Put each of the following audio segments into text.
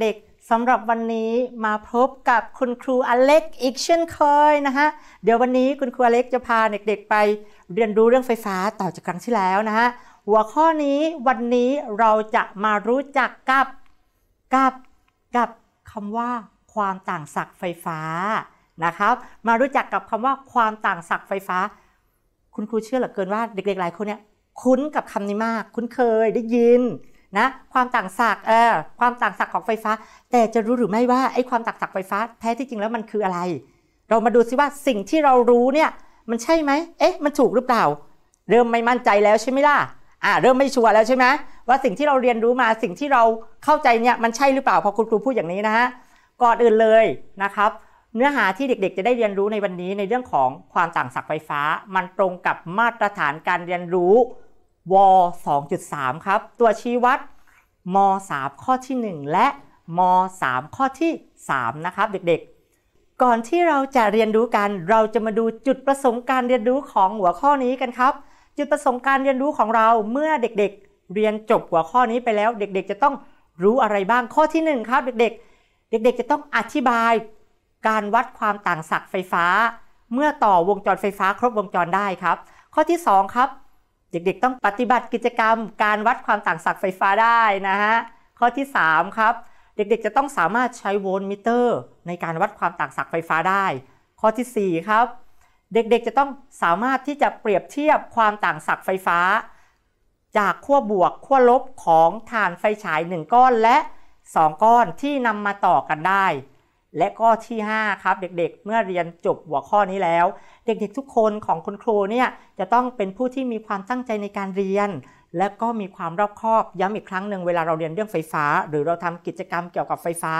เด็กๆสำหรับวันนี้มาพบกับคุณครูอเล็กอีกเช่นเคยนะฮะ เดี๋ยววันนี้คุณครูอเล็กจะพาเด็ก ๆ ไปเรียนรู้เรื่องไฟฟ้าต่อจากครั้งที่แล้วนะฮะ หัวข้อนี้วันนี้เราจะมารู้จักกับกับกับคำว่าความต่างศักย์ไฟฟ้านะครับ มารู้จักกับคำว่าความต่างศักย์ไฟฟ้า คุณครูเชื่อเหลือเกินว่าเด็กๆหลายคนเนี่ยคุ้นกับคำนี้มากคุ้นเคยได้ยินนะความต่างศักย์เออความต่างศักย์ของไฟฟ้า แต่จะรู้หรือไม่ว่าไอ้ความต่างศักย์ไฟฟ้า แท้ที่จริงแล้วมันคืออะไร เรามาดูซิว่าสิ่งที่เรารู้เนี่ยมันใช่ไหมเอ๊ะ มันถูกหรือเปล่า เริ่มไม่มั่นใจแล้วใช่ไหมล่ะอ่าเริ่มไม่ชัวร์แล้วใช่ไหมว่าสิ่งที่เราเรียนรู้มาสิ่งที่เราเข้าใจเนี่ยมันใช่หรือเปล่าพอคุณครูพูดอย่างนี้นะฮะก่อนอื่นเลยนะครับเนื้อหาที่เด็กๆ จะได้เรียนรู้ในวันนี้ในเรื่องของความต่างศักย์ไฟฟ้า มันตรงกับมาตรฐานการเรียนรู้ว2.3 ครับ ตัวชี้วัดม3ข้อที่ 1 และม3ข้อที่ 3 นะครับ เด็กๆ ก่อนที่เราจะเรียนรู้กันเราจะมาดูจุดประสงค์การ เรียนรู้ของหัวข้อนี้กันครับ จุดประสงค์การเรียนรู้ของเราเมื่อเด็กๆเรียนจบหัวข้อนี้ไปแล้ว เด็กๆจะต้องรู้อะไรบ้างข้อที่1ครับเด็กๆ เด็ก ๆ จะต้องอธิบาย การวัดความต่างศักย์ไฟฟ้า เมื่อต่อวงจรไฟฟ้าครบวงจรได้ครับ ข้อที่ 2 ครับเด็กๆต้องปฏิบัติกิจกรรมการวัดความต่างศักย์ไฟฟ้าได้นะฮะข้อที่ 3 ครับ เด็กๆจะต้องสามารถใช้โวลต์มิเตอร์ ในการวัดความต่างศักย์ไฟฟ้าได้ ข้อที่ 4 ครับ เด็กๆจะต้องสามารถที่จะเปรียบเทียบความต่างศักย์ไฟฟ้า จากขั้วบวกขั้วลบของฐานไฟฉาย 1 ก้อนและ 2 ก้อนที่นำมาต่อกันได้และก็ที่ 5 ครับ เด็กๆ เมื่อเรียนจบหัวข้อนี้แล้ว เด็กๆทุกคนของคุณครูเนี่ยจะต้องเป็นผู้ที่มีความตั้งใจในการเรียน และก็มีความรอบคอบย้ำอีกครั้งหนึ่งเวลาเราเรียนเรื่องไฟฟ้า หรือเราทำกิจกรรมเกี่ยวกับไฟฟ้า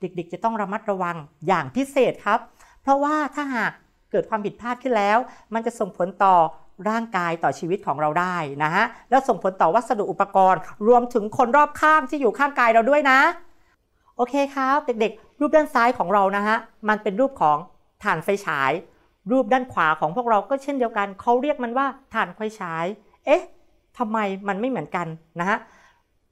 เด็กๆ จะต้องระมัดระวังอย่างพิเศษครับ เพราะว่าถ้าหากเกิดความผิดพลาดขึ้นแล้ว มันจะส่งผลต่อร่างกายต่อชีวิตของเราได้นะฮะแล้วส่งผลต่อวัสดุอุปกรณ์ รวมถึงคนรอบข้างที่อยู่ข้างกายเราด้วยนะโอเคครับเด็กๆ รูปด้านซ้ายของเรานะฮะ มันเป็นรูปของฐานไฟฉาย รูปด้านขวาของพวกเราก็เช่นเดียวกัน เขาเรียกมันว่าฐานไฟฉายเอ๊ะทำไมมันไม่เหมือนกันนะฮะ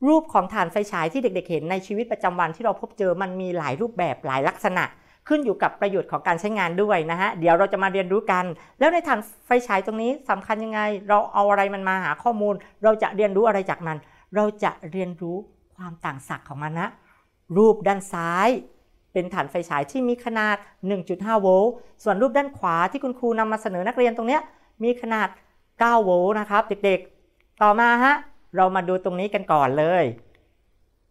รูปของฐานไฟฉายที่เด็กๆเห็น ในชีวิตประจำวันที่เราพบเจอมันมีหลายรูปแบบหลายลักษณะ ขึ้นอยู่กับประโยชน์ของการใช้งานด้วยนะฮะเดี๋ยวเราจะมาเรียนรู้กัน แล้วในฐานไฟฉายตรงนี้สำคัญยังไง เราเอาอะไรมันมาหาข้อมูล เราจะเรียนรู้อะไรจากมันเราจะเรียนรู้ความต่างศักย์ของมันนะรูปด้านซ้ายเป็นฐานไฟฉายที่มีขนาด 1.5โวลต์ส่วนรูปด้านขวาที่คุณครูนำมาเสนอนักเรียนตรงนี้มีขนาด9โวลต์นะครับ เด็กๆ ต่อมาฮะเรามาดูตรงนี้กันก่อนเลย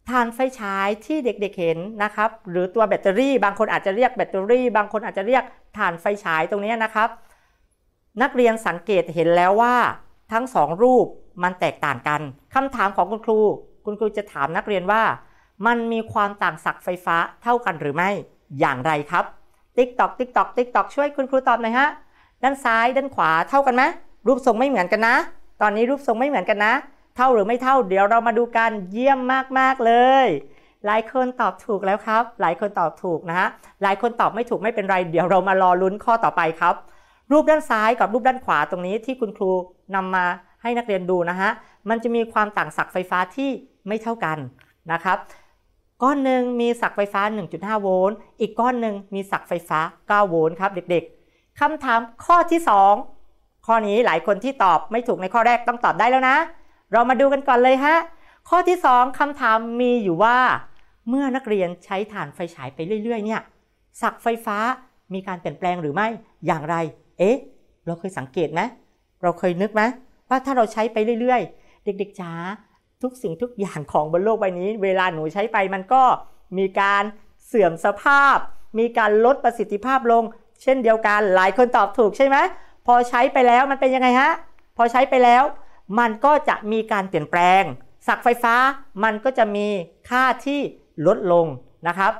ฐานไฟฉายที่เด็กๆเห็นนะครับ หรือตัวแบตเตอรี่ บางคนอาจจะเรียกแบตเตอรี่ บางคนอาจจะเรียกฐานไฟฉายตรงนี้นะครับ นักเรียนสังเกตเห็นแล้วว่าทั้งสองรูปมันแตกต่างกันคำถามของคุณครู คุณครูจะถามนักเรียนว่ามันมีความต่างศักย์ไฟฟ้าเท่ากันหรือไม่ อย่างไรครับ ติ๊กตอกติ๊กตอกติ๊กตอกช่วยคุณครูตอบหน่อยฮะ ด้านซ้ายด้านขวาเท่ากันไหม รูปทรงไม่เหมือนกันนะ ตอนนี้รูปทรงไม่เหมือนกันนะ เท่าหรือไม่เท่า เดี๋ยวเรามาดูกัน เยี่ยมมากๆเลย หลายคนตอบถูกแล้วครับ หลายคนตอบถูกนะฮะ หลายคนตอบไม่ถูกไม่เป็นไร เดี๋ยวเรามารอลุ้นข้อต่อไปครับ รูปด้านซ้ายกับรูปด้านขวาตรงนี้ที่คุณครูนำมาให้นักเรียนดูนะฮะ มันจะมีความต่างศักย์ไฟฟ้าที่ไม่เท่ากันนะครับก้อนหนึ่งมีสักไฟฟ้า 1.5โวลต์ อีกก้อนหนึ่งมีสักไฟฟ้า9โวลต์ครับเด็กๆคำถามข้อที่2ข้อนี้หลายคนที่ตอบไม่ถูกในข้อแรกต้องตอบได้แล้วนะ เรามาดูกันก่อนเลยฮะข้อที่2คำถามมีอยู่ว่า เมื่อนักเรียนใช้ถ่านไฟฉายไปเรื่อย ๆ เนี่ยสักไฟฟ้ามีการเปลี่ยนแปลงหรือไม่อย่างไรเอ๊ะเราเคยสังเกตไหมเราเคยนึกไหมว่าถ้าเราใช้ไปเรื่อย ๆ เด็ก ๆจ๋าทุกสิ่งทุกอย่างของบนโลกใบนี้เวลาหนูใช้ไปมันก็มีการเสื่อมสภาพ มีการลดประสิทธิภาพลง เช่นเดียวกันหลายคนตอบถูกใช่ไหมพอใช้ไปแล้วมันเป็นยังไงฮะพอใช้ไปแล้ว มันก็จะมีการเปลี่ยนแปลง สักไฟฟ้ามันก็จะมีค่าที่ลดลงนะครับ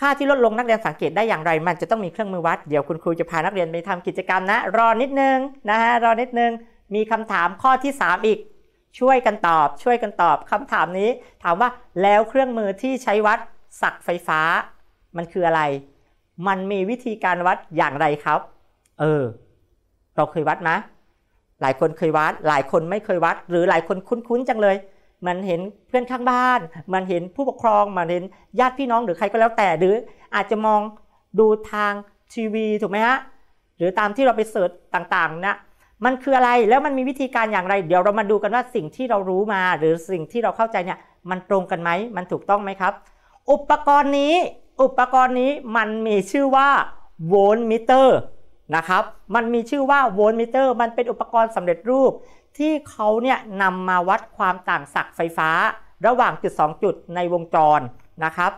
ค่าที่ลดลงนักเรียนสังเกตได้อย่างไร มันจะต้องมีเครื่องมือวัดเดี๋ยวคุณครูจะพานักเรียนไปทำกิจกรรมนะรอนิดนึงนะฮะรอนิดนึงมีคำถามข้อที่3อีกช่วยกันตอบ ช่วยกันตอบคำถามนี้ ถามว่าแล้วเครื่องมือที่ใช้วัดสักไฟฟ้า มันคืออะไร มันมีวิธีการวัดอย่างไรครับ เออเราเคยวัดนะหลายคนเคยวัด หลายคนไม่เคยวัด หรือหลายคนคุ้นๆจังเลย มันเห็นเพื่อนข้างบ้าน มันเห็นผู้ปกครองมันเห็นญาติพี่น้องหรือใครก็แล้วแต่หรืออาจจะมองดูทางทีวีถูกไหมฮะหรือตามที่เราไปเสิร์ชต่างๆนะมันคืออะไรแล้วมันมีวิธีการอย่างไร เดี๋ยวเรามาดูกันว่าสิ่งที่เรารู้มา หรือสิ่งที่เราเข้าใจเนี่ยมันตรงกันไหม มันถูกต้องไหมครับ อุปกรณ์นี้ อุปกรณ์นี้มันมีชื่อว่าโวลต์มิเตอร์นะครับ มันมีชื่อว่าโวลต์มิเตอร์ มันเป็นอุปกรณ์สำเร็จรูป ที่เขาเนี่ยนำมาวัดความต่างศักย์ไฟฟ้า ระหว่างจุด 2 จุดในวงจรนะครับ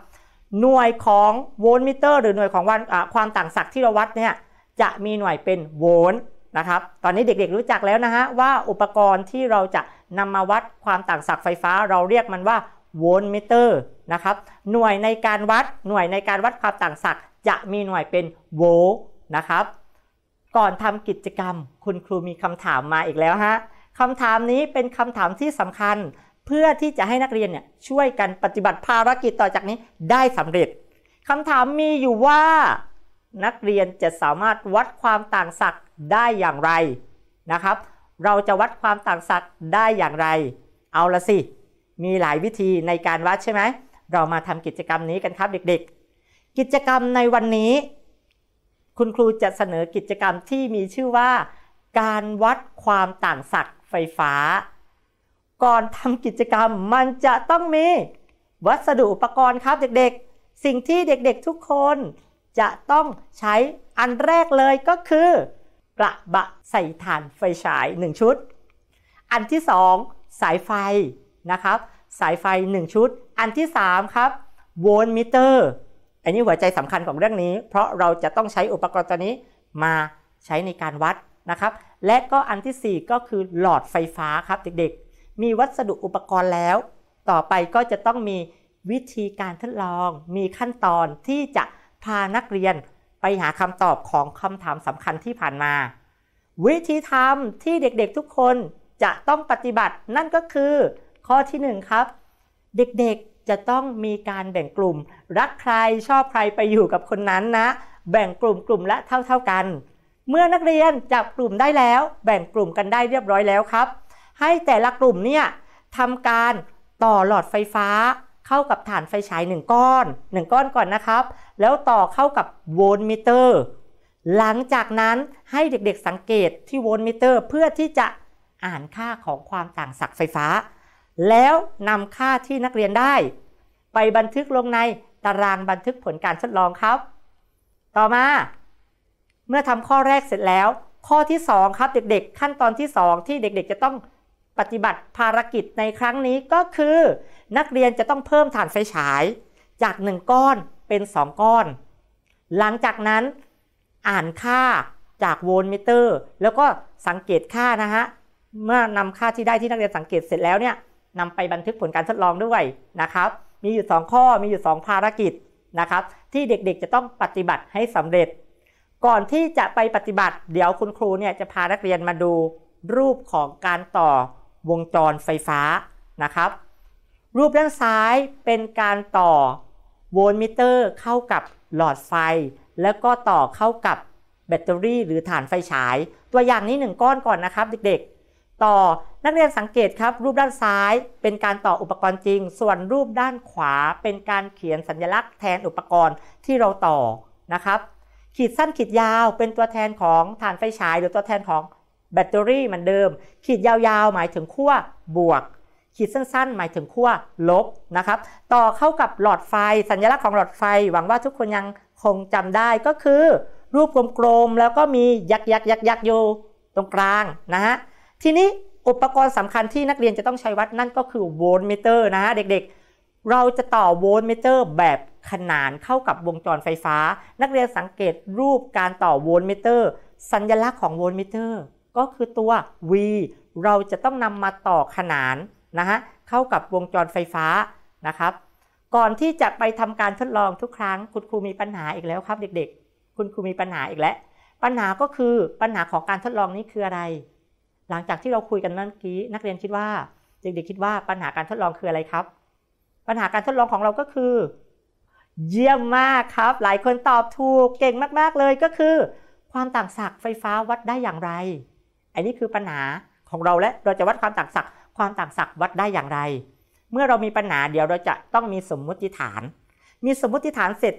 หน่วยของโวลต์มิเตอร์หรือหน่วยของวันความต่างศักย์ที่เราวัดเนี่ยจะมีหน่วยเป็นโวลต์นะครับตอนนี้เด็กๆรู้จักแล้วนะฮะ ว่าอุปกรณ์ที่เราจะนำมาวัดความต่างศักย์ไฟฟ้าเราเรียกมันว่าโวลต์มิเตอร์นะครับหน่วยในการวัดหน่วยในการวัดความต่างศักย์จะมีหน่วยเป็นโวลต์นะครับก่อนทำกิจกรรม คุณครูมีคำถามมาอีกแล้วฮะคำถามนี้เป็นคำถามที่สำคัญเพื่อที่จะให้นักเรียนเนี่ยช่วยกันปฏิบัติภารกิจต่อจากนี้ได้สำเร็จคำถามมีอยู่ว่า นักเรียนจะสามารถวัดความต่างศักย์ได้อย่างไรนะครับ เราจะวัดความต่างศักย์ได้อย่างไร เอาละสิ มีหลายวิธีในการวัดใช่ไหม เรามาทำกิจกรรมนี้กันครับเด็กๆ กิจกรรมในวันนี้ คุณครูจะเสนอกิจกรรมที่มีชื่อว่า การวัดความต่างศักย์ไฟฟ้า ก่อนทำกิจกรรมมันจะต้องมีวัสดุอุปกรณ์ครับเด็กๆ สิ่งที่เด็กๆทุกคนจะต้องใช้อันแรกเลยก็คือระบะใส่ฐานไฟฉาย 1 ชุด อันที่ 2 สายไฟนะครับ สายไฟ 1 ชุด อันที่ 3ครับโวลต์มิเตอร์ อันนี้หัวใจสำคัญของเรื่องนี้ เพราะเราจะต้องใช้อุปกรณ์ตัวนี้มาใช้ในการวัดนะครับ และก็อันที่4ก็คือหลอดไฟฟ้าครับเด็กๆ มีวัสดุอุปกรณ์แล้ว ต่อไปก็จะต้องมีวิธีการทดลอง มีขั้นตอนที่จะพานักเรียนไปหาคำตอบของคำถามสำคัญที่ผ่านมา วิธีทำที่เด็กๆทุกคนจะต้องปฏิบัตินั่นก็คือข้อที่ 1 ครับ เด็กๆจะต้องมีการแบ่งกลุ่มรักใครชอบใครไปอยู่กับคนนั้นนะ แบ่งกลุ่มกลุ่มละเท่า ๆกัน เมื่อนักเรียนจับกลุ่มได้แล้ว แบ่งกลุ่มกันได้เรียบร้อยแล้วครับ ให้แต่ละกลุ่มเนี่ยทำการต่อหลอดไฟฟ้า เข้ากับฐานไฟฉาย1ก้อน 1 ก้อนก่อนนะครับแล้วต่อเข้ากับโวลต์มิเตอร์ หลังจากนั้นให้เด็กๆ สังเกตที่โวลต์มิเตอร์ เพื่อที่จะอ่านค่าของความต่างศักย์ไฟฟ้า แล้วนำค่าที่นักเรียนได้ ไปบันทึกลงในตารางบันทึกผลการทดลองครับ ต่อมา เมื่อทำข้อแรกเสร็จแล้ว ข้อที่ 2 ครับเด็กๆ ขั้นตอนที่ 2 ที่เด็ก ๆ จะต้องปฏิบัติภารกิจในครั้งนี้ก็คือ นักเรียนจะต้องเพิ่มฐานไฟฉายจาก 1 ก้อนเป็น 2 ก้อน หลังจากนั้นอ่านค่าจากโวลต์มิเตอร์แล้วก็สังเกตค่านะฮะ เมื่อนำค่าที่ได้ที่นักเรียนสังเกตเสร็จแล้วเนี่ยนำไปบันทึกผลการทดลองด้วยนะครับ มีอยู่ 2 ข้อมีอยู่ 2 ภารกิจนะครับ ที่เด็กๆจะต้องปฏิบัติให้สำเร็จ ก่อนที่จะไปปฏิบัติ เดี๋ยวคุณครูเนี่ยจะพานักเรียนมาดูรูปของการต่อวงจรไฟฟ้านะครับ รูปด้านซ้ายเป็นการต่อโวลต์มิเตอร์ เข้ากับหลอดไฟ แล้วก็ต่อเข้ากับแบตเตอรี่ หรือฐานไฟฉายตัวอย่างนี้1ก้อนก่อนนะครับ เด็กๆ ต่อนักเรียนสังเกตครับรูปด้านซ้ายเป็นการต่ออุปกรณ์จริง ส่วนรูปด้านขวาเป็นการเขียนสัญลักษณ์แทนอุปกรณ์ที่เราต่อนะครับ ขีดสั้นขีดยาวเป็นตัวแทนของฐานไฟฉายหรือตัวแทนของแบตเตอรี่เหมือนเดิม ขีดยาวๆหมายถึงขั้วบวกขีดสั้นๆ หมายถึงขั้วลบนะครับ ต่อเข้ากับหลอดไฟ สัญลักษณ์ของหลอดไฟหวังว่าทุกคนยังคงจำได้ก็คือ รูปกลมๆ แล้วก็มียักยักยักยักอยู่ตรงกลางนะฮะ ทีนี้อุปกรณ์สำคัญที่นักเรียนจะต้องใช้วัดนั่นก็คือโวลต์มิเตอร์นะฮะเด็กๆ เราจะต่อโวลต์มิเตอร์ แบบขนานเข้ากับวงจรไฟฟ้า นักเรียนสังเกตรูปการต่อโวลต์มิเตอร์ สัญลักษณ์ของโวลต์มิเตอร์ก็คือตัว V เราจะต้องนำมาต่อขนานนะฮะ เข้ากับวงจรไฟฟ้านะครับ ก่อนที่จะไปทำการทดลองทุกครั้ง คุณครูมีปัญหาอีกแล้วครับเด็กๆ คุณครูมีปัญหาอีกแล้ว ปัญหาก็คือปัญหาของการทดลองนี้คืออะไร หลังจากที่เราคุยกันเมื่อกี้ นักเรียนคิดว่าเด็กๆ คิดว่าปัญหาการทดลองคืออะไรครับ ปัญหาการทดลองของเราก็คือ เยี่ยมมากครับ หลายคนตอบถูกเก่งมากๆเลยก็คือ ความต่างศักย์ไฟฟ้าวัดได้อย่างไร อันนี้คือปัญหาของเราและเราจะวัดความต่างศักย์ความต่างศักย์วัดได้อย่างไร เมื่อเรามีปัญหาเดี๋ยวเราจะต้องมีสมมุติฐาน มีสมมุติฐานเสร็จ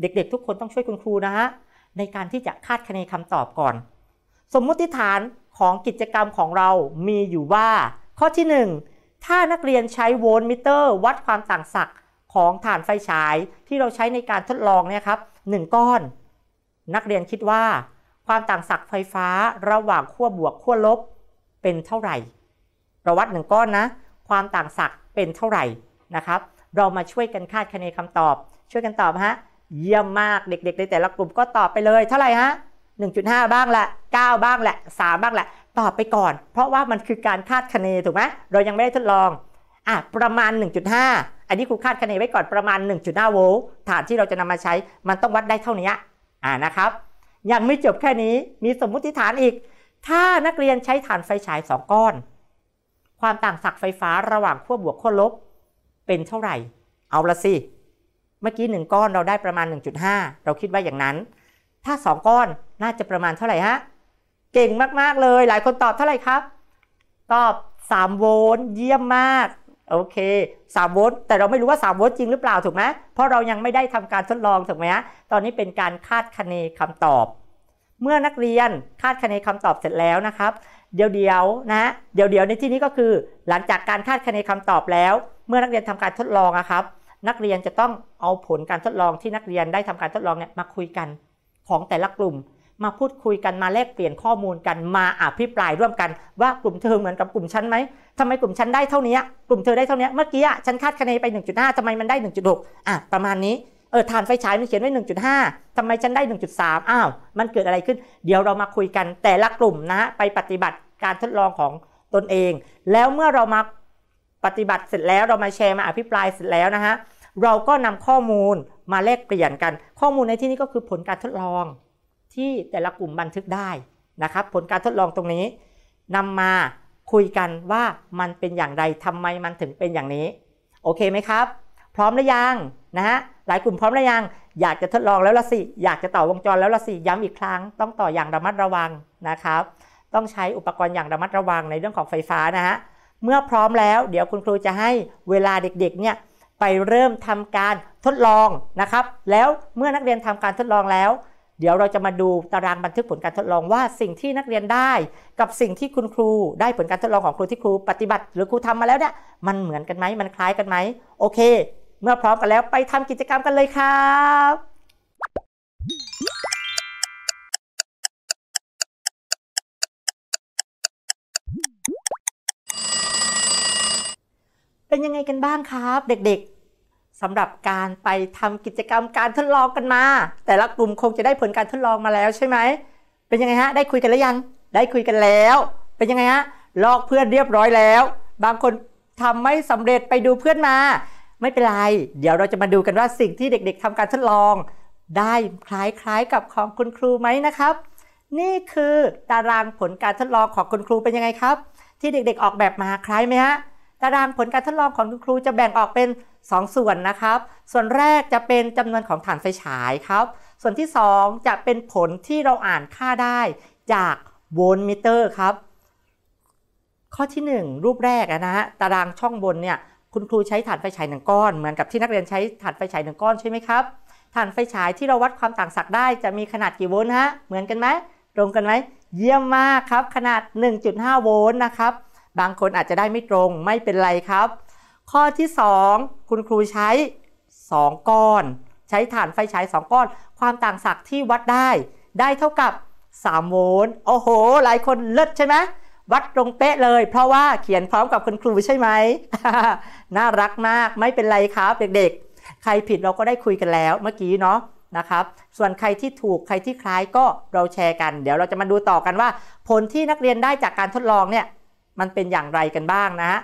เด็กๆทุกคนต้องช่วยคุณครูนะฮะในการที่จะคาดคะเนคำตอบก่อน สมมุติฐานของกิจกรรมของเรามีอยู่ว่าข้อที่ 1 ถ้านักเรียนใช้โวลต์มิเตอร์ วัดความต่างศักย์ของฐานไฟฉายที่เราใช้ในการทดลองเนี่ยครับหนึ่งก้อน นักเรียนคิดว่า ความต่างศักย์ไฟฟ้าระหว่างขั้วบวกขั้วลบเป็นเท่าไหร่เราวัดหนึ่งก้อนนะความต่างศักย์เป็นเท่าไหร่นะครับ เรามาช่วยกันคาดคะเนคำตอบ ช่วยกันตอบฮะเยี่ยมมากเด็กๆในแต่ละกลุ่มก็ตอบไปเลยเท่าไหร่ฮะ1.5 บ้างละ9 บ้างละ3บ้างละตอบไปก่อน เพราะว่ามันคือการคาดคะเนถูกไหมเรายังไม่ได้ทดลองอ่ะประมาณ 1.5 อันนี้ครูคาดคะเนไว้ก่อนประมาณ 1.5โวลต์ฐานที่เราจะนำมาใช้มันต้องวัดได้เท่านี้อ่านะครับยังไม่จบแค่นี้มีสมมุติฐานอีก ถ้านักเรียนใช้ฐานไฟฉาย 2 ก้อนความต่างศักย์ไฟฟ้าระหว่างขั้วบวกขั้วลบเป็นเท่าไหร่ เอาละสิ เมื่อกี้ 1 ก้อนเราได้ประมาณ 1.5 เราคิดว่าอย่างนั้น ถ้า 2 ก้อนน่าจะประมาณเท่าไหร่ฮะ เก่งมากๆเลย หลายคนตอบเท่าไหร่ครับ ตอบ 3 โวลต์เยี่ยมมาก โอเค3โวลต์ แต่เราไม่รู้ว่า3โวลต์จริงหรือเปล่าถูกไหมเพราะเรายังไม่ได้ทำการทดลองถูกไหมฮะตอนนี้เป็นการคาดคะเนคำตอบ เมื่อนักเรียนคาดคะเนคำตอบเสร็จแล้วนะครับเดี๋ยวเดียวนะเดี๋ยวเดียวในที่นี้ก็คือ หลังจากการคาดคะเนคำตอบแล้ว เมื่อนักเรียนทำการทดลองอะครับนักเรียนจะต้องเอาผลการทดลองที่นักเรียนได้ทำการทดลองเนี่ยมาคุยกันของแต่ละกลุ่ม มาพูดคุยกันมาแลกเปลี่ยนข้อมูลกันมาอภิปรายร่วมกันว่ากลุ่มเธอเหมือนกับกลุ่มฉันไหมทำไมกลุ่มฉันได้เท่านี้กลุ่มเธอได้เท่านี้เมื่อกี้ฉันคาดคะเนไป1.5ทำไมมันได้ 1.6อ่ะประมาณนี้เออฐานไฟฉายมันเขียนไว้ 1.5 ทำทำไมฉันได้ 1.3อ้าวมันเกิดอะไรขึ้น เดี๋ยวเรามาคุยกันแต่ละกลุ่มนะฮะไปปฏิบัติการทดลองของตนเอง แล้วเมื่อเรามาปฏิบัติเสร็จแล้ว เรามาแชร์มาอภิปรายเสร็จแล้วนะฮะเราก็นำข้อมูลมาแลกเปลี่ยนกัน ข้อมูลในที่นี้ก็คือผลการทดลองที่แต่ละกลุ่มบันทึกได้นะครับ ผลการทดลองตรงนี้ นำมาคุยกันว่ามันเป็นอย่างไรทำไมมันถึงเป็นอย่างนี้ โอเคไหมครับ พร้อมหรือยังนะฮะหลายกลุ่มพร้อมแล้วยังอยากจะทดลองแล้วละสิอยากจะต่อวงจรแล้วละสิย้ำอีกครั้ง ต้องต่ออย่างระมัดระวังนะครับ ต้องใช้อุปกรณ์อย่างระมัดระวังในเรื่องของไฟฟ้านะฮะเมื่อพร้อมแล้วเดี๋ยวคุณครูจะให้เวลาเด็กๆเนี่ยไปเริ่มทำการทดลองนะครับ แล้วเมื่อนักเรียนทำการทดลองแล้ว เดี๋ยวเราจะมาดูตารางบันทึกผลการทดลองว่าสิ่งที่นักเรียนได้กับสิ่งที่คุณครูได้ผลการทดลองของครูที่ครูปฏิบัติ หรือครูทำมาแล้วเนี่ยมันเหมือนกันไหมมันคล้ายกันไหมโอเคเมื่อพร้อมกันแล้วไปทำกิจกรรมกันเลยครับ เป็นยังไงกันบ้างครับ เด็กๆ สำหรับการไปทำกิจกรรมการทดลองกันมา แต่ละกลุ่มคงจะได้ผลการทดลองมาแล้วใช่ไหม เป็นยังไงฮะ ได้คุยกันแล้วยัง ได้คุยกันแล้ว เป็นยังไงฮะ ลอกเพื่อนเรียบร้อยแล้ว บางคนทำไม่สำเร็จไปดูเพื่อนมาไม่เป็นไร เดี๋ยวเราจะมาดูกันว่าสิ่งที่เด็ก ๆทำการทดลองได้คล้าย ๆ กับของคุณครูไหมนะครับ นี่คือตารางผลการทดลองของคุณครูเป็นยังไงครับ ที่เด็กๆออกแบบมาคล้ายไหมฮะ ตารางผลการทดลองของคุณครูจะแบ่งออกเป็น 2 ส่วนนะครับ ส่วนแรกจะเป็นจำนวนของฐานไฟฉายครับ ส่วนที่ 2 จะเป็นผลที่เราอ่านค่าได้จากโวลต์มิเตอร์ครับ ข้อที่ 1 รูปแรกนะฮะ ตารางช่องบนเนี่ยคุณครูใช้ถ่านไฟฉายหนึ่งก้อนเหมือนกับที่นักเรียนใช้ถ่านไฟฉายหนึ่งก้อนใช่ไหมครับถ่านไฟฉายที่เราวัดความต่างศักย์ได้จะมีขนาดกี่โวลต์ฮะเหมือนกันไหมตรงกันไหมเยี่ยมมากครับขนาด 1.5 โวลต์นะครับ บางคนอาจจะได้ไม่ตรงไม่เป็นไรครับ ข้อที่ 2 คุณครูใช้ 2 ก้อน ใช้ถ่านไฟฉาย2ก้อน ความต่างศักย์ที่วัดได้ได้เท่ากับ 3 โวลต์โอ้โห หลายคนเลิศใช่ไหมวัดตรงเป๊ะเลยเพราะว่าเขียนพร้อมกับคุณครูใช่ไหม น่ารักมากไม่เป็นไรครับเด็กๆ ใครผิดเราก็ได้คุยกันแล้วเมื่อกี้เนาะนะครับ ส่วนใครที่ถูกใครที่คล้ายก็เราแชร์กันเดี๋ยวเราจะมาดูต่อกันว่า ผลที่นักเรียนได้จากการทดลองเนี่ยมันเป็นอย่างไรกันบ้างนะฮะ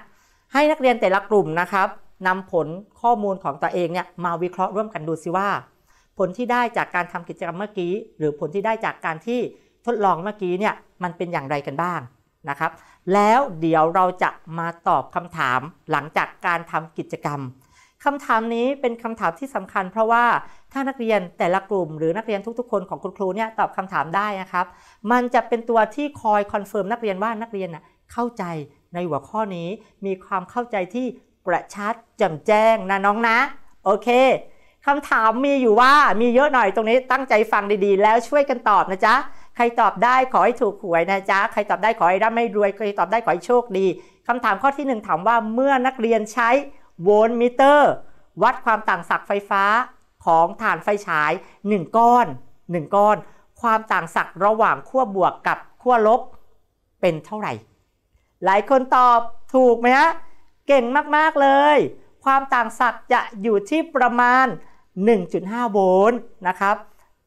ให้นักเรียนแต่ละกลุ่มนะครับนำผลข้อมูลของตัวเองเนี่ยมาวิเคราะห์ร่วมกันดูซิว่า ผลที่ได้จากการทำกิจกรรมเมื่อกี้ หรือผลที่ได้จากการที่ทดลองเมื่อกี้เนี่ยมันเป็นอย่างไรกันบ้างนะครับแล้วเดี๋ยวเราจะมาตอบคำถามหลังจากการทำกิจกรรมคำถามนี้เป็นคำถามที่สำคัญเพราะว่าถ้านักเรียนแต่ละกลุ่มหรือนักเรียนทุกๆคนของคุณครูเนี่ยตอบคำถามได้นะครับมันจะเป็นตัวที่คอยคอนเฟิร์มนักเรียนว่านักเรียนนะเข้าใจในหัวข้อนี้มีความเข้าใจที่กระชัดแจำแจ้งนะน้องนะโอเคคำถามมีอยู่ว่ามีเยอะหน่อยตรงนี้ตั้งใจฟังดีๆ แล้วช่วยกันตอบนะจ๊ะใครตอบได้ขอให้ถูกหวยนะจ๊ะ ใครตอบได้ขอให้ร่ำให้รวย ใครตอบได้ขอให้โชคดี คำถามข้อที่ 1 ถามว่าเมื่อนักเรียนใช้โวลต์มิเตอร์วัดความต่างศักย์ไฟฟ้าของฐานไฟฉาย 1 ก้อน 1 ก้อน ความต่างศักย์ระหว่างขั้วบวกกับขั้วลบเป็นเท่าไหร่ หลายคนตอบถูกไหมฮะเก่งมากๆเลย ความต่างศักย์จะอยู่ที่ประมาณ 1.5โวลต์นะครับ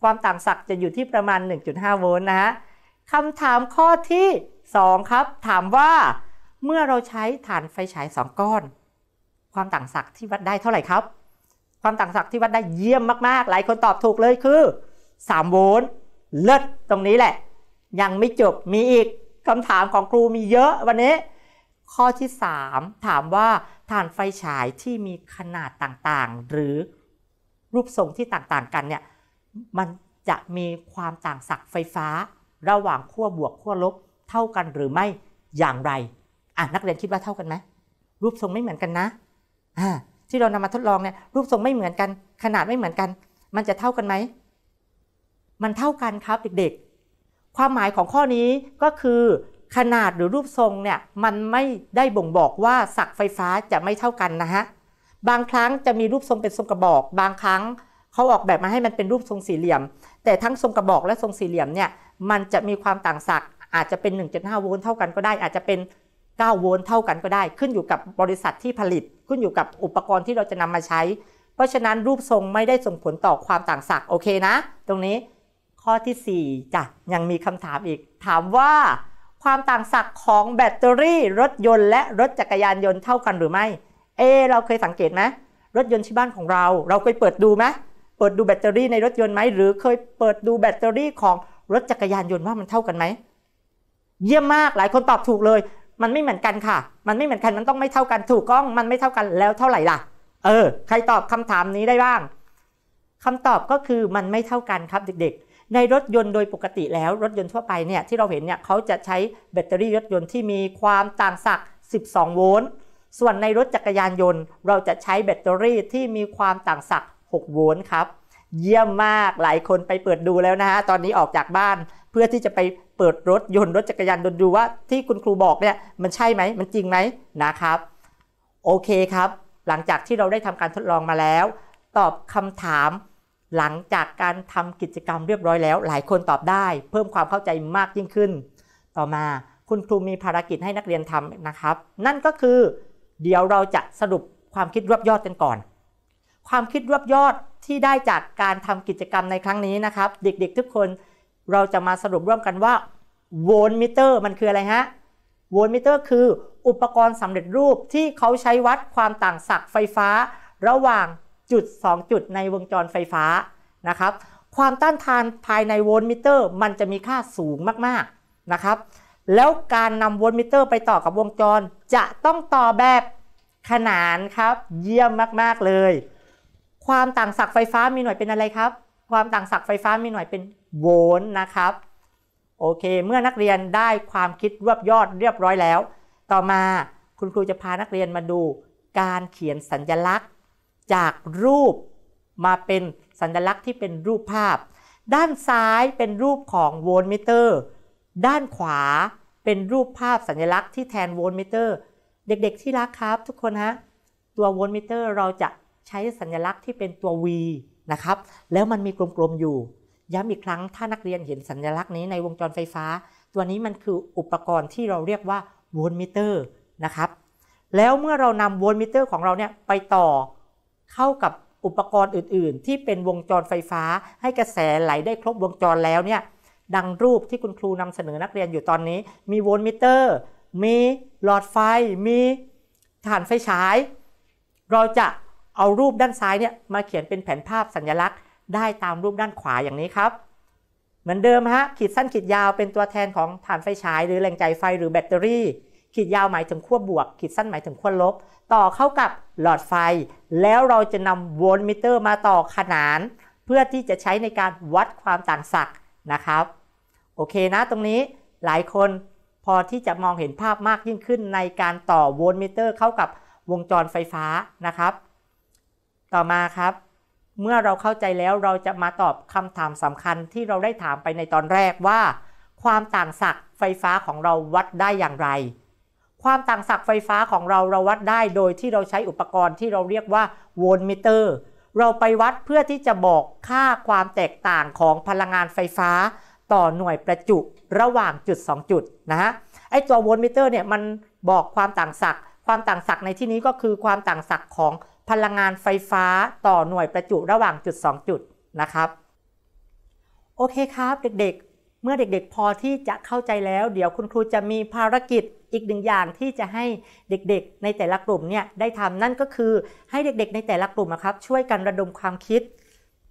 ความต่างศักย์จะอยู่ที่ประมาณ 1.5 โวลต์นะฮะคำถามข้อที่ 2 ครับ ถามว่าเมื่อเราใช้ฐานไฟฉาย2ก้อน ความต่างศักย์ที่วัดได้เท่าไหร่ครับ ความต่างศักย์ที่วัดได้เยี่ยมมากๆ หลายคนตอบถูกเลยคือ 3 โวลต์เลิศตรงนี้แหละ ยังไม่จบมีอีกคำถามของครูมีเยอะวันนี้ ข้อที่3ถามว่าฐานไฟฉายที่มีขนาดต่างๆ หรือรูปทรงที่ต่างๆกันเนี่ยมันจะมีความต่างศักย์ไฟฟ้า ระหว่างขั้วบวกขั้วลบเท่ากันหรือไม่อย่างไร อ่านักเรียนคิดว่าเท่ากันไหมรูปทรงไม่เหมือนกันนะอ่าที่เรานำมาทดลองเนี่ยรูปทรงไม่เหมือนกัน ขนาดไม่เหมือนกัน มันจะเท่ากันไหม มันเท่ากันครับเด็กๆความหมายของข้อนี้ก็คือ ขนาดหรือรูปทรงเนี่ยมันไม่ได้บ่งบอกว่าสักไฟฟ้าจะไม่เท่ากันนะฮะบางครั้งจะมีรูปทรงเป็นทรงกระบอก บางครั้งเขาออกแบบมาให้มันเป็นรูปทรงสี่เหลี่ยม แต่ทั้งทรงกระบอกและทรงสี่เหลี่ยมเนี่ย มันจะมีความต่างศักย์อาจจะเป็น1.5โวลต์เท่ากันก็ได้ อาจจะเป็น9โวลต์เท่ากันก็ได้ ขึ้นอยู่กับบริษัทที่ผลิต ขึ้นอยู่กับอุปกรณ์ที่เราจะนำมาใช้ เพราะฉะนั้นรูปทรงไม่ได้ส่งผลต่อความต่างศักย์โอเคนะ ตรงนี้ข้อที่4จ้ะ ยังมีคำถามอีก ถามว่า ความต่างศักย์ของแบตเตอรี่ รถยนต์ และรถจักรยานยนต์เท่ากันหรือไม่ เอเราเคยสังเกตไหมรถยนต์ที่บ้านของเรา เราเคยเปิดดูไหมเปิดดูแบตเตอรี่ในรถยนต์ไหมหรือเคยเปิดดูแบตเตอรี่ของรถจักรยานยนต์ว่ามันเท่ากันไหม เยี่ยมมากหลายคนตอบถูกเลย มันไม่เหมือนกันค่ะ มันไม่เหมือนกันมันต้องไม่เท่ากันถูกก้อง มันไม่เท่ากันแล้วเท่าไหร่ล่ะ เออใครตอบคำถามนี้ได้บ้าง คำตอบก็คือมันไม่เท่ากันครับเด็กๆ ในรถยนต์โดยปกติแล้วรถยนต์ทั่วไปเนี่ยที่เราเห็นเนี่ยเขาจะใช้แบตเตอรี่รถยนต์ที่มีความต่างศักย์12 โวลต์ส่วนในรถจักรยานยนต์ เราจะใช้แบตเตอรี่ที่มีความต่างศักย์6โวลต์ครับเยี่ยมมากหลายคนไปเปิดดูแล้วนะฮะตอนนี้ออกจากบ้านเพื่อที่จะไปเปิดรถยนต์รถจักรยานยนต์ดูว่าที่คุณครูบอกเนี่ยมันใช่ไหมมันจริงไหมนะครับ โอเคครับ หลังจากที่เราได้ทำการทดลองมาแล้ว ตอบคำถามหลังจากการทำกิจกรรมเรียบร้อยแล้ว หลายคนตอบได้ เพิ่มความเข้าใจมากยิ่งขึ้น ต่อมาคุณครูมีภารกิจให้นักเรียนทำนะครับ นั่นก็คือ เดี๋ยวเราจะสรุปความคิดรวบยอดกันก่อนความคิดรวบยอดที่ได้จากการทำกิจกรรมในครั้งนี้นะครับ เด็กๆทุกคนเราจะมาสรุปร่วมกันว่าโวลต์มิเตอร์มันคืออะไรฮะโวลต์มิเตอร์คืออุปกรณ์สำเร็จรูปที่เขาใช้วัดความต่างศักย์ไฟฟ้าระหว่างจุด 2 จุดในวงจรไฟฟ้านะครับ ความต้านทานภายในโวลต์มิเตอร์ มันจะมีค่าสูงมากๆนะครับ แล้วการนำโวลต์มิเตอร์ไปต่อกับวงจรจะต้องต่อแบบขนานครับเยี่ยมมากๆเลยความต่างศักย์ไฟฟ้ามีหน่วยเป็นอะไรครับ ความต่างศักย์ไฟฟ้ามีหน่วยเป็นโวลต์นะครับ โอเค เมื่อนักเรียนได้ความคิดรวบยอดเรียบร้อยแล้ว ต่อมาคุณครูจะพานักเรียนมาดูการเขียนสัญญลักษณ์จากรูปมาเป็นสัญญลักษณ์ที่เป็นรูปภาพ ด้านซ้ายเป็นรูปของโวลต์มิเตอร์ ด้านขวาเป็นรูปภาพสัญญลักษณ์ที่แทนโวลต์มิเตอร์ เด็ก ๆที่รักครับ ทุกคนฮะตัวโวลต์มิเตอร์เราจะใช้สัญลักษณ์ที่เป็นตัว V นะครับ แล้วมันมีกลมๆอยู่ ย้ำอีก ครั้ง ถ้านักเรียนเห็นสัญลักษณ์นี้ในวงจรไฟฟ้า ตัวนี้มันคืออุปกรณ์ที่เราเรียกว่าโวลต์มิเตอร์นะครับ แล้วเมื่อเรานำโวลต์มิเตอร์ของเราเนี่ยไปต่อเข้ากับอุปกรณ์อื่นๆ ที่เป็นวงจรไฟฟ้า ให้กระแสไหลได้ครบวงจรแล้วเนี่ย ดังรูปที่คุณครูนำเสนอนักเรียนอยู่ตอนนี้ มีโวลต์มิเตอร์ มีหลอดไฟ มีฐานไฟฉาย เราจะเอารูปด้านซ้ายเนี่ยมาเขียนเป็นแผนภาพสัญลักษณ์ ได้ตามรูปด้านขวาอย่างนี้ครับ เหมือนเดิมฮะขีดสั้นขีดยาวเป็นตัวแทนของฐานไฟฉายหรือแรงจ่ายไฟหรือแบตเตอรี่ขีดยาวหมายถึงขั้วบวกขีดสั้นหมายถึงขั้วลบ ต่อเข้ากับหลอดไฟ แล้วเราจะนำโวลต์มิเตอร์มาต่อขนาน เพื่อที่จะใช้ในการวัดความต่างศักย์นะครับ โอเคนะ ตรงนี้หลายคนพอที่จะมองเห็นภาพมากยิ่งขึ้นในการต่อโวลต์มิเตอร์ เข้ากับวงจรไฟฟ้านะครับต่อมาครับ เมื่อเราเข้าใจแล้วเราจะมาตอบคำถามสำคัญที่เราได้ถามไปในตอนแรกว่า ความต่างศักย์ไฟฟ้าของเราวัดได้อย่างไรความต่างศักย์ไฟฟ้าของเราเราวัดได้โดยที่เราใช้อุปกรณ์ที่เราเรียกว่าโวลต์มิเตอร์เราไปวัดเพื่อที่จะบอกค่าความแตกต่างของพลังงานไฟฟ้า ต่อหน่วยประจุระหว่างจุด 2 จุดนะฮะไอตัวโวลต์มิเตอร์เนี่ยมันบอกความต่างศักย์ความต่างศักย์ในที่นี้ก็คือความต่างศักย์ของพลังงานไฟฟ้าต่อหน่วยประจุระหว่างจุด2จุดนะครับ โอเคครับเด็กๆ เมื่อเด็กๆพอที่จะเข้าใจแล้ว เดี๋ยวคุณครูจะมีภารกิจอีกหนึ่งอย่างที่จะให้เด็กๆในแต่ละกลุ่มเนี่ยได้ทำนั่นก็คือให้เด็กๆในแต่ละกลุ่มครับ ช่วยกันระดมความคิด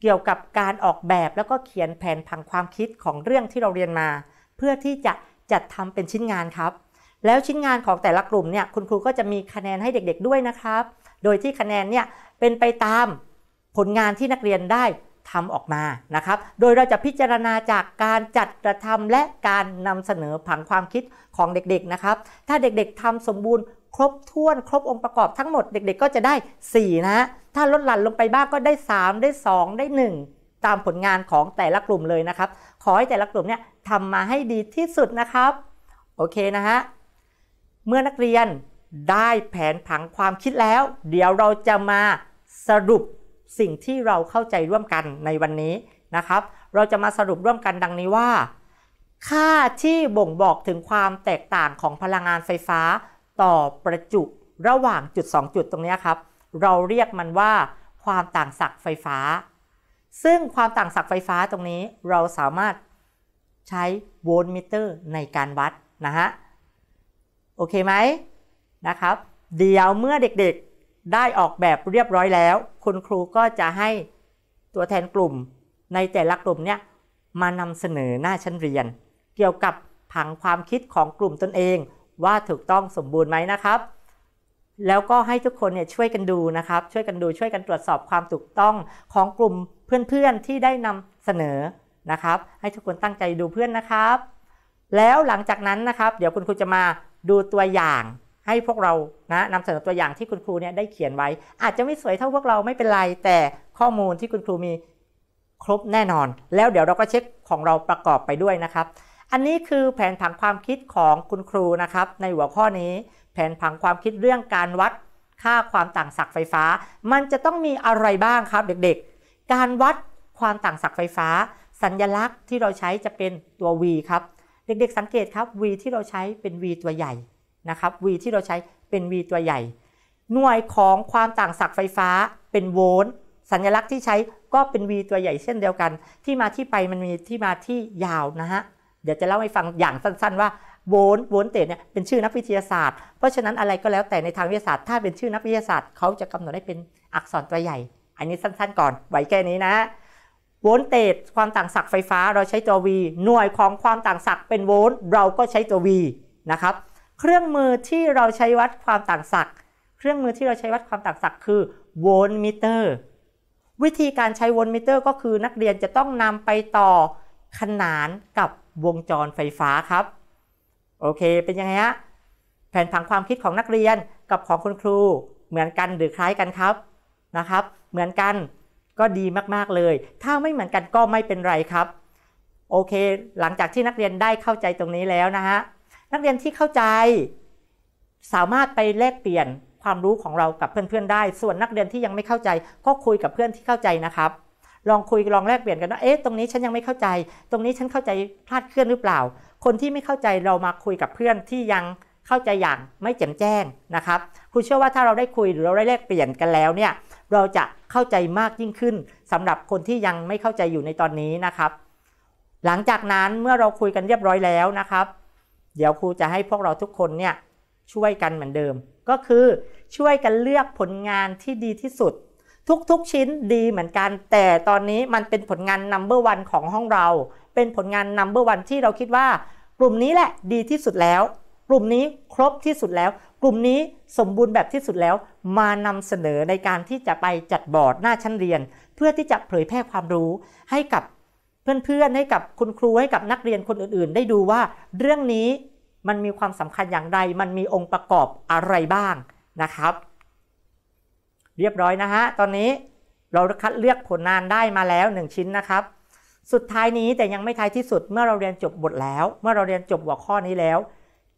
เกี่ยวกับการออกแบบแล้วก็เขียนแผนผังความคิดของเรื่องที่เราเรียนมาเพื่อที่จะจัดทำเป็นชิ้นงานครับ แล้วชิ้นงานของแต่ละกลุ่มเนี่ยคุณครูก็จะมีคะแนนให้เด็กๆ ด้วยนะครับโดยที่คะแนนเนี่ยเป็นไปตามผลงานที่นักเรียนได้ทำออกมานะครับ โดยเราจะพิจารณาจากการจัดกระทำและการนำเสนอผังความคิดของเด็กๆนะครับ ถ้าเด็กๆทำสมบูรณ์ ครบถ้วนครบองค์ประกอบทั้งหมดเด็กๆก็จะได้4นะ ถ้าลดหลั่นลงไปบ้างก็ได้3ได้2 ได้ 1 ตามผลงานของแต่ละกลุ่มเลยนะครับ ขอให้แต่ละกลุ่มเนี่ยทำมาให้ดีที่สุดนะครับ โอเคนะฮะ เมื่อนักเรียนได้แผนผังความคิดแล้ว เดี๋ยวเราจะมาสรุปสิ่งที่เราเข้าใจร่วมกันในวันนี้นะครับ เราจะมาสรุปร่วมกันดังนี้ว่า ค่าที่บ่งบอกถึงความแตกต่างของพลังงานไฟฟ้าต่อประจุระหว่างจุด2จุดตรงนี้ครับ เราเรียกมันว่า ความต่างศักย์ไฟฟ้า ซึ่งความต่างศักย์ไฟฟ้าตรงนี้เราสามารถใช้โวลต์มิเตอร์ในการวัดนะฮะ โอเคไหมนะครับเดี๋ยวเมื่อเด็กๆได้ออกแบบเรียบร้อยแล้ว คุณครูก็จะให้ตัวแทนกลุ่มในแต่ละกลุ่มเนี่ยมานำเสนอหน้าชั้นเรียน เกี่ยวกับผังความคิดของกลุ่มตนเอง ว่าถูกต้องสมบูรณ์ไหมนะครับ แล้วก็ให้ทุกคนเนี่ยช่วยกันดูนะครับ ช่วยกันดูช่วยกันตรวจสอบความถูกต้องของกลุ่มเพื่อนๆที่ได้นำเสนอนะครับให้ทุกคนตั้งใจดูเพื่อนนะครับ แล้วหลังจากนั้นนะครับเดี๋ยวคุณครูจะมาดูตัวอย่างให้พวกเรานะนำเสนอตัวอย่างที่คุณครูเนี่ยได้เขียนไว้ อาจจะไม่สวยเท่าพวกเราไม่เป็นไร แต่ข้อมูลที่คุณครูมีครบแน่นอน แล้วเดี๋ยวเราก็เช็คของเราประกอบไปด้วยนะครับ อันนี้คือแผนผังความคิดของคุณครูนะครับในหัวข้อนี้ แผนผังความคิดเรื่องการวัดค่าความต่างศักย์ไฟฟ้า มันจะต้องมีอะไรบ้างครับเด็กๆ การวัดความต่างศักย์ไฟฟ้า สัญญลักษณ์ที่เราใช้จะเป็นตัว V ครับเด็กๆ สังเกตครับ V ที่เราใช้เป็น V ตัวใหญ่นะครับ V ที่เราใช้เป็น V ตัวใหญ่ หน่วยของความต่างศักย์ไฟฟ้าเป็นโวลต์สัญลักษณ์ที่ใช้ก็เป็น V ตัวใหญ่ เช่นเดียวกันที่มาที่ไปมันมีที่มาที่ยาวนะฮะเดี๋ยวจะเล่าให้ฟังอย่างสั้นๆว่าโวลต์โวลต์เตจเนี่ยเป็นชื่อนักวิทยาศาสตร์ เพราะฉะนั้นอะไรก็แล้วแต่ในทางวิทยาศาสตร์ ถ้าเป็นชื่อนักวิทยาศาสตร์เขาจะกำหนดให้เป็นอักษรตัวใหญ่ อันนี้สั้นๆก่อนไว้แค่นี้นะโวลต์เตจความต่างศักย์ไฟฟ้าเราใช้ตัว V หน่วยของความต่างศักย์เป็นโวลต์เราก็ใช้ตัว V นะครับเครื่องมือที่เราใช้วัดความต่างศักย์เครื่องมือที่เราใช้วัดความต่างศักย์คือโวลต์มิเตอร์วิธีการใช้โวลต์มิเตอร์ก็คือนักเรียนจะต้องนำไปต่อขนานกับวงจรไฟฟ้าครับ โอเคเป็นยังไงฮะแผนผังความคิดของนักเรียนกับของคุณครูเหมือนกันหรือคล้ายกันครับนะครับ เหมือนกันก็ดีมาก ๆ เลย ถ้าไม่เหมือนกันก็ไม่เป็นไรครับ โอเค หลังจากที่นักเรียนได้เข้าใจตรงนี้แล้วนะฮะนักเรียนที่เข้าใจ สามารถไปแลกเปลี่ยนความรู้ของเรากับเพื่อนๆได้ ส่วนนักเรียนที่ยังไม่เข้าใจก็คุยกับเพื่อนที่เข้าใจนะครับ ลองคุยลองแลกเปลี่ยนกันว่าเอ๊ะตรงนี้ฉันยังไม่เข้าใจ ตรงนี้ฉันเข้าใจพลาดเคลื่อนหรือเปล่า คนที่ไม่เข้าใจเรามาคุยกับเพื่อนที่ยังเข้าใจอย่างไม่แจ่มแจ้งนะครับ คุณเชื่อว่าถ้าเราได้คุยหรือเราได้แลกเปลี่ยนกันแล้วเนี่ย เราจะเข้าใจมากยิ่งขึ้น สำหรับคนที่ยังไม่เข้าใจอยู่ในตอนนี้นะครับ หลังจากนั้นเมื่อเราคุยกันเรียบร้อยแล้วนะครับเดี๋ยวครูจะให้พวกเราทุกคนเนี่ยช่วยกันเหมือนเดิม ก็คือช่วยกันเลือกผลงานที่ดีที่สุด ทุก ๆชิ้นดีเหมือนกันแต่ตอนนี้มันเป็นผลงานนัมเบอร์วันของห้องเรา เป็นผลงานนัมเบอร์วันที่เราคิดว่ากลุ่มนี้แหละดีที่สุดแล้วกลุ่มนี้ครบที่สุดแล้ว กลุ่มนี้สมบูรณ์แบบที่สุดแล้ว มานำเสนอในการที่จะไปจัดบอร์ดหน้าชั้นเรียน เพื่อที่จะเผยแพร่ความรู้ให้กับเพื่อนๆให้กับคุณครู ให้กับนักเรียนคนอื่นๆ ได้ดูว่าเรื่องนี้มันมีความสำคัญอย่างไร มันมีองค์ประกอบอะไรบ้างนะครับ เรียบร้อยนะฮะ ตอนนี้เราคัดเลือกผลงานได้มาแล้ว 1 ชิ้นนะครับ สุดท้ายนี้แต่ยังไม่ท้ายที่สุดเมื่อเราเรียนจบบทแล้ว เมื่อเราเรียนจบหัวข้อนี้แล้ว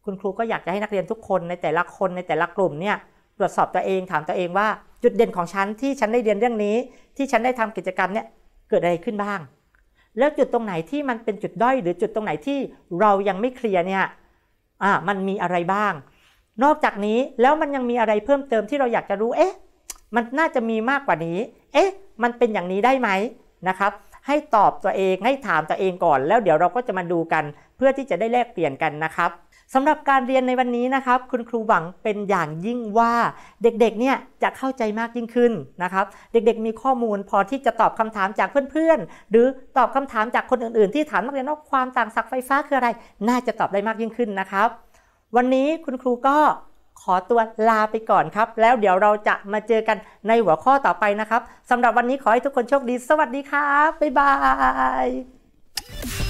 คุณครูก็อยากจะให้นักเรียนทุกคนในแต่ละคนในแต่ละกลุ่มเนี่ยตรวจสอบตัวเองถามตัวเองว่า จุดเด่นของฉันที่ฉันได้เรียนเรื่องนี้ที่ฉันได้ทำกิจกรรมเนี่ยเกิดอะไรขึ้นบ้างแล้วจุดตรงไหนที่มันเป็นจุดด้อย หรือจุดตรงไหนที่เรายังไม่เคลียร์เนี่ย อ่า มันมีอะไรบ้าง นอกจากนี้แล้วมันยังมีอะไรเพิ่มเติมที่เราอยากจะรู้ เอ๊ะ มันน่าจะมีมากกว่านี้ เอ๊ะ มันเป็นอย่างนี้ได้ไหมนะครับ ให้ตอบตัวเอง ให้ถามตัวเองก่อน แล้วเดี๋ยวเราก็จะมาดูกัน เพื่อที่จะได้แลกเปลี่ยนกันนะครับสำหรับการเรียนในวันนี้นะครับ คุณครูหวังเป็นอย่างยิ่งว่าเด็กๆ เนี่ยจะเข้าใจมากยิ่งขึ้นนะครับ เด็กๆ มีข้อมูลพอที่จะตอบคำถามจากเพื่อนๆ หรือตอบคำถามจากคนอื่นๆ ที่ถามนักเรียนว่าความต่างศักย์ไฟฟ้าคืออะไร น่าจะตอบได้มากยิ่งขึ้นนะครับ วันนี้คุณครูก็ขอตัวลาไปก่อนครับ แล้วเดี๋ยวเราจะมาเจอกันในหัวข้อต่อไปนะครับสำหรับวันนี้ขอให้ทุกคนโชคดี สวัสดีครับบ๊ายบาย